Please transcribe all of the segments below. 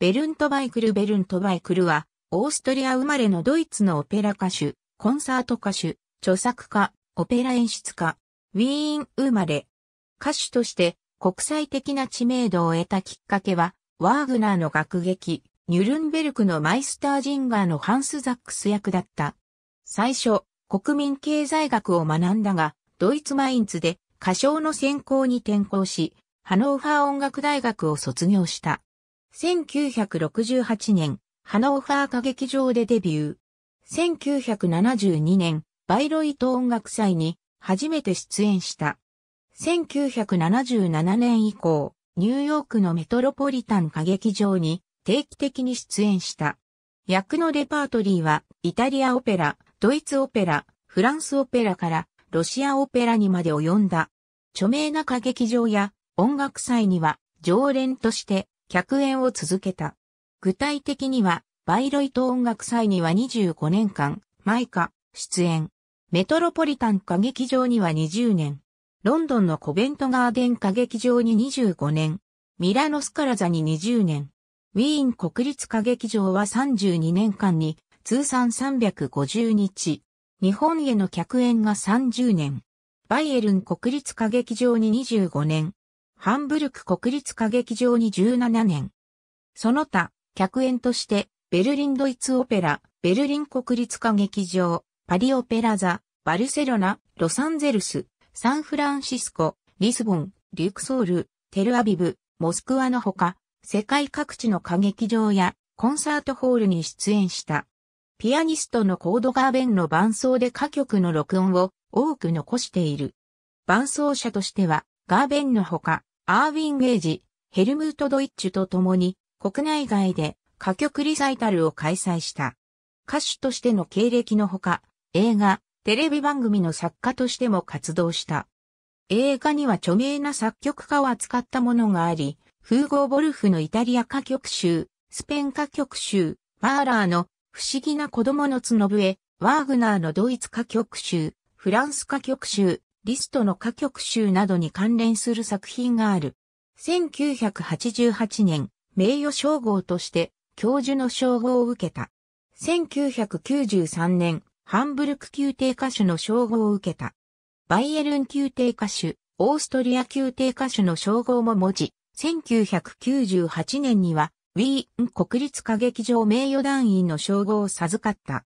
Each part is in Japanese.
ベルントバイクルベルントバイクルは、オーストリア生まれのドイツのオペラ歌手、コンサート歌手、著作家、オペラ演出家、ウィーン生まれ。歌手として国際的な知名度を得たきっかけは、ワーグナーの楽劇、ニュルンベルクのマイスタージンガーのハンス・ザックス役だった。最初、国民経済学を学んだが、ドイツマインツで歌唱の専攻に転校し、ハノーファー音楽大学を卒業した。1968年、ハノーファー歌劇場でデビュー。1972年、バイロイト音楽祭に初めて出演した。1977年以降、ニューヨークのメトロポリタン歌劇場に定期的に出演した。役のレパートリーは、イタリアオペラ、ドイツオペラ、フランスオペラから、ロシアオペラにまで及んだ。著名な歌劇場や音楽祭には、常連として客演を続けた。具体的には、バイロイト音楽祭には25年間、毎カ、出演。メトロポリタン歌劇場には20年。ロンドンのコベントガーデン歌劇場に25年。ミラノスカラザに20年。ウィーン国立歌劇場は32年間に通算350日。日本への客演が30年。バイエルン国立歌劇場に25年。ハンブルク国立歌劇場に17年。その他、客演として、ベルリンドイツオペラ、ベルリン国立歌劇場、パリオペラ座、バルセロナ、ロサンゼルス、サンフランシスコ、リスボン、リュクソール、テルアビブ、モスクワのほか、世界各地の歌劇場やコンサートホールに出演した。ピアニストのコードガーベンの伴奏で歌曲の録音を多く残している。伴奏者としては、ガーベンのほか、アーウィン・ゲージ、ヘルムート・ドイッチュと共に国内外で歌曲リサイタルを開催した。歌手としての経歴のほか、映画、テレビ番組の作家としても活動した。映画には著名な作曲家を扱ったものがあり、フーゴー・ボルフのイタリア歌曲集、スペン歌曲集、バーラーの不思議な子供の角笛、ワーグナーのドイツ歌曲集、フランス歌曲集、リストの歌曲集などに関連する作品がある。1988年、名誉称号として教授の称号を受けた。1993年、ハンブルク宮廷歌手の称号を受けた。バイエルン宮廷歌手、オーストリア宮廷歌手の称号も持ち、1998年には、ウィーン国立歌劇場名誉団員の称号を授かった。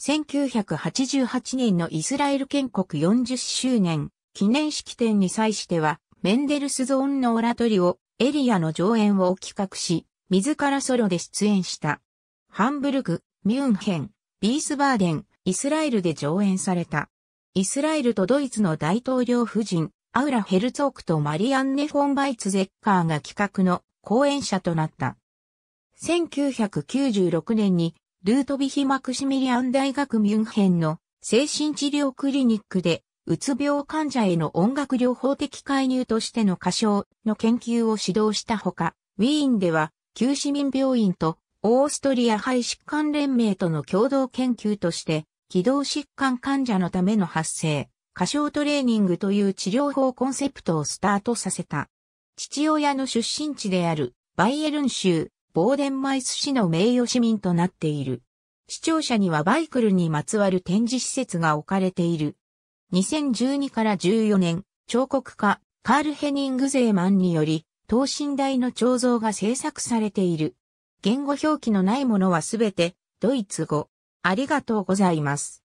1988年のイスラエル建国40周年記念式典に際しては、メンデルスゾーンのオラトリオ、エリアの上演を企画し、自らソロで出演した。ハンブルク、ミュンヘン、ビースバーデン、イスラエルで上演された。イスラエルとドイツの大統領夫人、アウラ・ヘルツォークとマリアンネ・フォン・バイツゼッカーが企画の講演者となった。1996年にルートビヒ・マクシミリアン大学ミュンヘンの精神治療クリニックで、うつ病患者への音楽療法的介入としての歌唱の研究を指導したほか、ウィーンでは、旧市民病院とオーストリア肺疾患連盟との共同研究として、気道疾患患者のための発生、歌唱トレーニングという治療法コンセプトをスタートさせた。父親の出身地であるバイエルン州ボーデンマイス市の名誉市民となっている。視聴者にはバイクルにまつわる展示施設が置かれている。2012から14年、彫刻家、カール・ヘニング・ゼーマンにより、等身大の彫像が制作されている。言語表記のないものはすべて、ドイツ語。ありがとうございます。